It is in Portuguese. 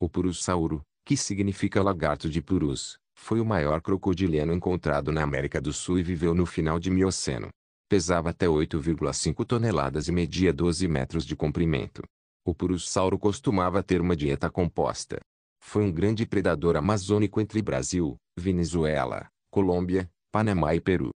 O Purussauro, que significa lagarto de Purus, foi o maior crocodiliano encontrado na América do Sul e viveu no final de Mioceno. Pesava até 8,5 toneladas e media 12 metros de comprimento. O Purussauro costumava ter uma dieta composta. Foi um grande predador amazônico entre Brasil, Venezuela, Colômbia, Panamá e Peru.